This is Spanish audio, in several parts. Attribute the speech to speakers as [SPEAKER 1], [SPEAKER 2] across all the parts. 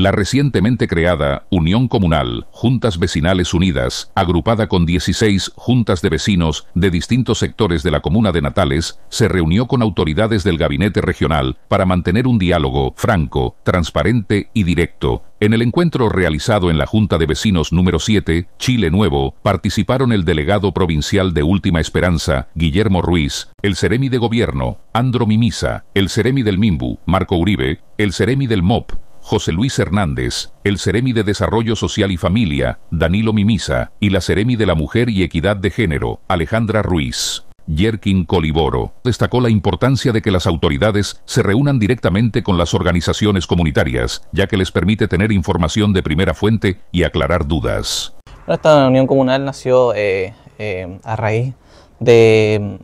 [SPEAKER 1] La recientemente creada Unión Comunal, Juntas Vecinales Unidas, agrupada con 16 juntas de vecinos de distintos sectores de la comuna de Natales, se reunió con autoridades del gabinete regional para mantener un diálogo franco, transparente y directo. En el encuentro realizado en la Junta de Vecinos número 7, Chile Nuevo, participaron el delegado provincial de Última Esperanza, Guillermo Ruiz, el seremi de Gobierno, Andro Mimisa, el seremi del Mimbu, Marco Uribe, el seremi del MOP, José Luis Hernández, el Ceremi de Desarrollo Social y Familia, Danilo Mimisa, y la Ceremi de la Mujer y Equidad de Género, Alejandra Ruiz. Yerkin Coliboro destacó la importancia de que las autoridades se reúnan directamente con las organizaciones comunitarias, ya que les permite tener información de primera fuente y aclarar dudas.
[SPEAKER 2] Esta unión comunal nació eh, eh, a raíz de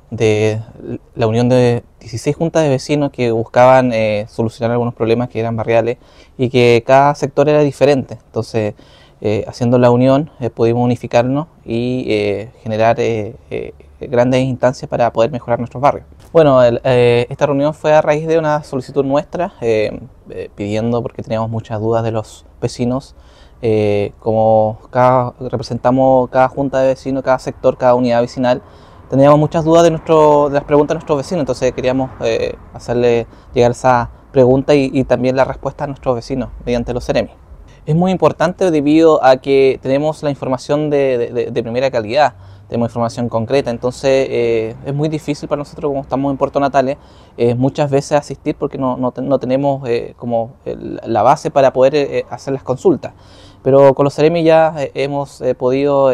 [SPEAKER 2] la unión de 16 juntas de vecinos que buscaban eh, solucionar algunos problemas que eran barriales y que cada sector era diferente. Entonces, eh, haciendo la unión, eh, pudimos unificarnos y generar grandes instancias para poder mejorar nuestros barrios. Bueno, esta reunión fue a raíz de una solicitud nuestra, pidiendo, porque teníamos muchas dudas de los vecinos, como cada, representamos cada junta de vecinos, cada sector, cada unidad vecinal, teníamos muchas dudas de, nuestro, de las preguntas de nuestros vecinos, entonces queríamos eh, hacerle llegar esa pregunta y, también la respuesta a nuestros vecinos mediante los Ceremi. Es muy importante debido a que tenemos la información de, primera calidad, tenemos información concreta, entonces eh, es muy difícil para nosotros como estamos en Puerto Natales eh, muchas veces asistir porque no, no, no tenemos como la base para poder hacer las consultas pero con los Ceremi ya hemos podido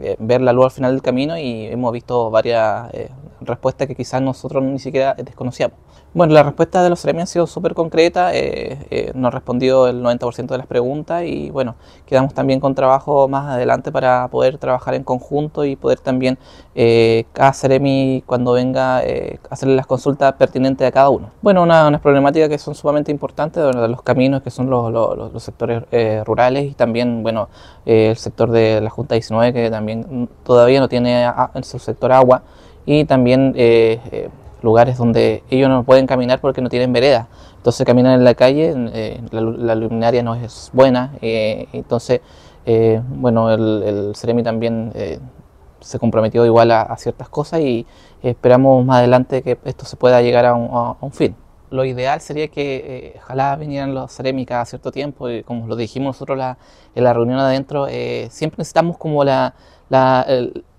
[SPEAKER 2] eh, ver la luz al final del camino y hemos visto varias eh, respuestas que quizás nosotros ni siquiera desconocíamos. Bueno, la respuesta de los CEREMI ha sido súper concreta eh, eh, nos respondió el 90% de las preguntas y bueno, quedamos también con trabajo más adelante para poder trabajar en conjunto y poder también eh, cada CEREMI cuando venga hacerle las consultas pertinentes a cada uno. Bueno, unas problemáticas que son sumamente importantes, de los caminos que son los, los sectores rurales y también, bueno, el sector de la Junta 19 que también también todavía no tiene ah, en su sector agua y también eh, eh, lugares donde ellos no pueden caminar porque no tienen vereda Entonces caminan en la calle, eh, la, luminaria no es buena, entonces, bueno, el, el, CEREMI también se comprometió igual a, ciertas cosas y esperamos más adelante que esto se pueda llegar a un fin lo ideal sería que eh, ojalá vinieran los cerémicas a cierto tiempo, y como lo dijimos nosotros la, en la reunión adentro, eh, siempre necesitamos como la, la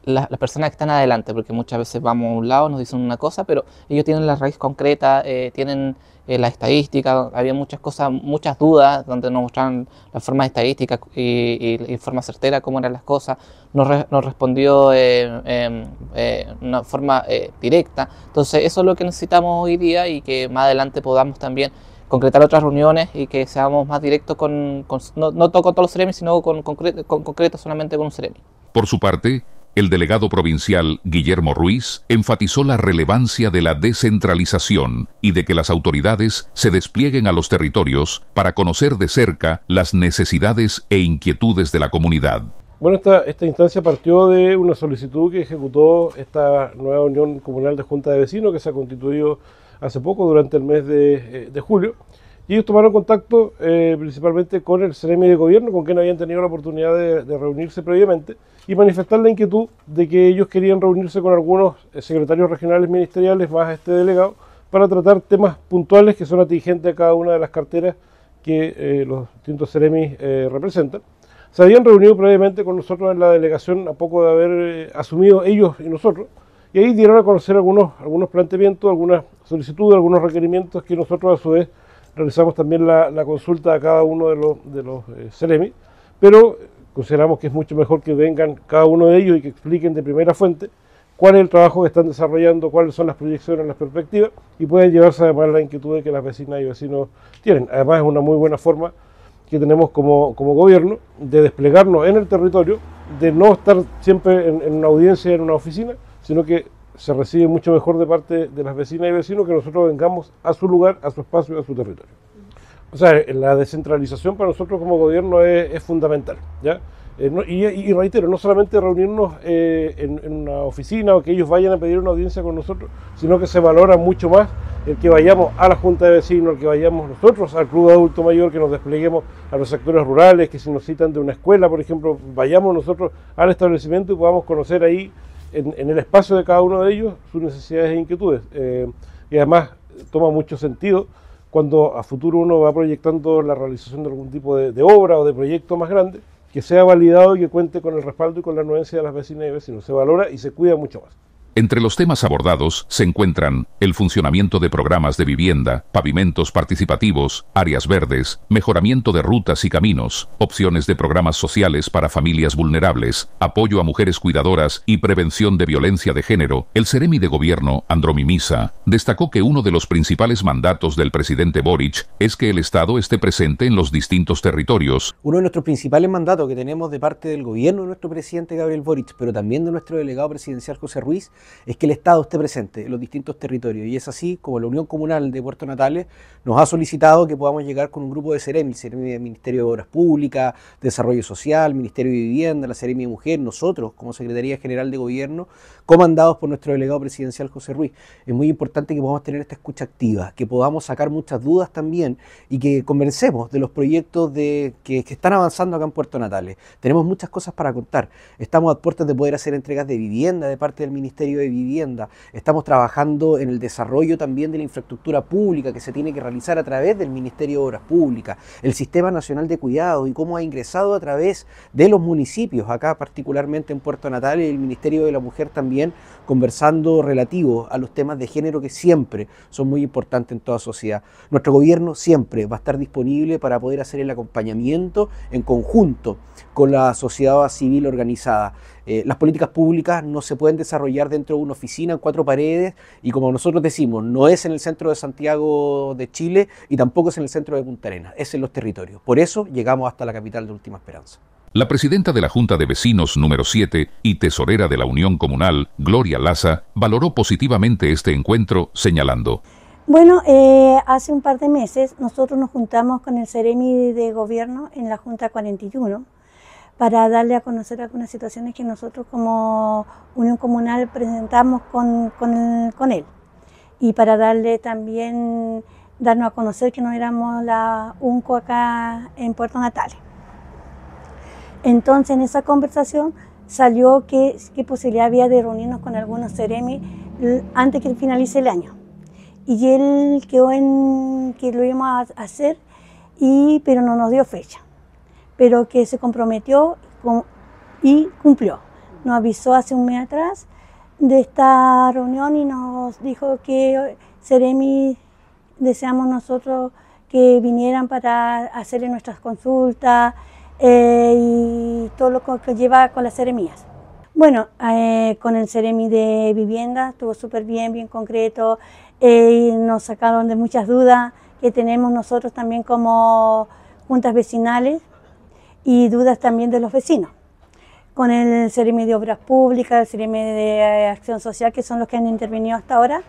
[SPEAKER 2] las, personas que están adelante, porque muchas veces vamos a un lado, nos dicen una cosa, pero ellos tienen la raíz concreta, eh, tienen eh, la estadística, había muchas cosas, muchas dudas donde nos mostraron ...la forma estadísticas y, y, forma certera cómo eran las cosas, nos, respondió eh, em, eh, una forma directa. Entonces eso es lo que necesitamos hoy día y que más adelante podamos también concretar otras reuniones y que seamos más directos con, no, con todos los CEREMI, sino con, concreto, con solamente con un CEREMI.
[SPEAKER 1] Por su parte, el delegado provincial Guillermo Ruiz enfatizó la relevancia de la descentralización y de que las autoridades se desplieguen a los territorios para conocer de cerca las necesidades e inquietudes de la comunidad.
[SPEAKER 3] Bueno, esta, instancia partió de una solicitud que ejecutó esta nueva Unión Comunal de Junta de Vecinos que se ha constituido hace poco, durante el mes de eh, julio y ellos tomaron contacto eh, principalmente con el CEREMI de gobierno, con quien habían tenido la oportunidad de, reunirse previamente, y manifestar la inquietud de que ellos querían reunirse con algunos eh, secretarios regionales ministeriales, más este delegado, para tratar temas puntuales que son atingentes a cada una de las carteras que eh, los distintos CEREMIs representan. Se habían reunido previamente con nosotros en la delegación a poco de haber asumido ellos y nosotros, y ahí dieron a conocer algunos, algunos planteamientos, algunas solicitudes, algunos requerimientos que nosotros a su vez realizamos también la, consulta a cada uno de los, de los eh, pero consideramos que es mucho mejor que vengan cada uno de ellos y que expliquen de primera fuente cuál es el trabajo que están desarrollando, cuáles son las proyecciones, las perspectivas y pueden llevarse además la inquietud que las vecinas y vecinos tienen. Además es una muy buena forma que tenemos como, como gobierno de desplegarnos en el territorio, de no estar siempre en, en una audiencia, en una oficina, sino que se recibe mucho mejor de parte de las vecinas y vecinos que nosotros vengamos a su lugar, a su espacio, a su territorio. O sea, eh, la descentralización para nosotros como gobierno es, fundamental. ¿ya? Eh, y, reitero, no solamente reunirnos eh, en, en, una oficina o que ellos vayan a pedir una audiencia con nosotros, sino que se valora mucho más el que vayamos a la Junta de Vecinos, el que vayamos nosotros al Club Adulto Mayor, que nos despleguemos a los sectores rurales, que si nos citan de una escuela, por ejemplo, vayamos nosotros al establecimiento y podamos conocer ahí en, el espacio de cada uno de ellos sus necesidades e inquietudes. Eh, y además toma mucho sentido cuando a futuro uno va proyectando la realización de algún tipo de, de obra o de proyecto más grande, que sea validado y que cuente con el respaldo y con la anuencia de las vecinas y vecinos. Se valora y se cuida mucho más.
[SPEAKER 1] Entre los temas abordados se encuentran el funcionamiento de programas de vivienda, pavimentos participativos, áreas verdes, mejoramiento de rutas y caminos, opciones de programas sociales para familias vulnerables, apoyo a mujeres cuidadoras y prevención de violencia de género. El Ceremi de Gobierno, Andromimisa, destacó que uno de los principales mandatos del presidente Boric es que el Estado esté presente en los distintos territorios.
[SPEAKER 4] Uno de nuestros principales mandatos que tenemos de parte del gobierno de nuestro presidente Gabriel Boric, pero también de nuestro delegado presidencial José Ruiz, es que el Estado esté presente en los distintos territorios. Y es así como la Unión Comunal de Puerto Natales nos ha solicitado que podamos llegar con un grupo de seremi del Ministerio de Obras Públicas, Desarrollo Social, Ministerio de Vivienda, la Seremi de Mujer, nosotros como Secretaría General de Gobierno, comandados por nuestro delegado presidencial José Ruiz. Es muy importante que podamos tener esta escucha activa, que podamos sacar muchas dudas también y que convencemos de los proyectos de, que están avanzando acá en Puerto Natales. Tenemos muchas cosas para contar. Estamos a puertas de poder hacer entregas de vivienda de parte del Ministerio de Vivienda. Estamos trabajando en el desarrollo también de la infraestructura pública que se tiene que realizar a través del Ministerio de Obras Públicas, el Sistema Nacional de Cuidados y cómo ha ingresado a través de los municipios, acá particularmente en Puerto Natal, y el Ministerio de la Mujer también conversando relativo a los temas de género que siempre son muy importantes en toda sociedad. Nuestro gobierno siempre va a estar disponible para poder hacer el acompañamiento en conjunto con la sociedad civil organizada. Eh, las políticas públicas no se pueden desarrollar dentro de una oficina en cuatro paredes y como nosotros decimos, no es en el centro de Santiago de Chile y tampoco es en el centro de Punta Arenas, es en los territorios. Por eso llegamos hasta la capital de Última Esperanza.
[SPEAKER 1] La presidenta de la Junta de Vecinos número 7 y tesorera de la Unión Comunal, Gloria Laza, valoró positivamente este encuentro señalando.
[SPEAKER 5] Bueno, eh, hace un par de meses nosotros nos juntamos con el Ceremi de Gobierno en la Junta 41 para darle a conocer algunas situaciones que nosotros como Unión Comunal presentamos con, con, él y para darle también, darnos a conocer que no éramos la UNCO acá en Puerto Natales. Entonces en esa conversación salió que posibilidad había de reunirnos con algunos CEREMI antes que finalice el año. Y él quedó en que lo íbamos a hacer, y, pero no nos dio fecha pero que se comprometió y cumplió. Nos avisó hace un mes atrás de esta reunión y nos dijo que Seremi deseamos nosotros que vinieran para hacerle nuestras consultas eh, y todo lo que lleva con las seremías. Bueno, eh, con el Ceremi de vivienda estuvo súper bien, bien concreto, eh, y nos sacaron de muchas dudas que tenemos nosotros también como juntas vecinales y dudas también de los vecinos. Con el CRM de Obras Públicas, el CRM de eh, Acción Social, que son los que han intervenido hasta ahora,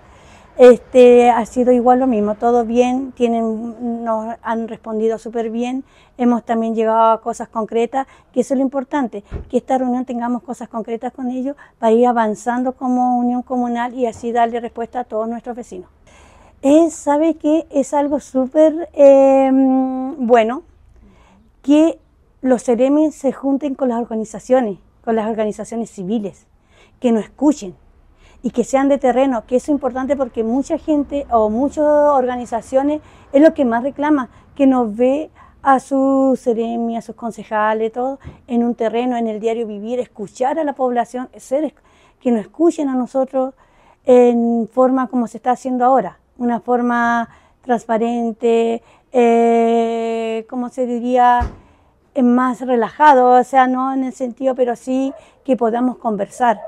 [SPEAKER 5] este, ha sido igual lo mismo, todo bien, tienen, nos han respondido súper bien, hemos también llegado a cosas concretas, que eso es lo importante, que esta reunión tengamos cosas concretas con ellos para ir avanzando como unión comunal y así darle respuesta a todos nuestros vecinos. Él eh, sabe que es algo súper eh, bueno, que los seremis se junten con las organizaciones, con las organizaciones civiles, que nos escuchen y que sean de terreno, que eso es importante porque mucha gente o muchas organizaciones es lo que más reclama, que nos ve a sus seremi, a sus concejales, todo, en un terreno, en el diario vivir, escuchar a la población, ser, que nos escuchen a nosotros en forma como se está haciendo ahora, una forma transparente, eh, como se diría, eh, más relajado, o sea, no en el sentido, pero sí que podamos conversar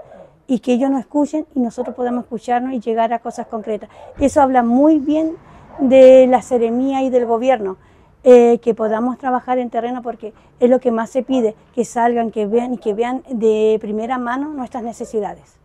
[SPEAKER 5] y que ellos nos escuchen y nosotros podamos escucharnos y llegar a cosas concretas. Eso habla muy bien de la seremía y del gobierno, eh, que podamos trabajar en terreno porque es lo que más se pide, que salgan, que vean y que vean de primera mano nuestras necesidades.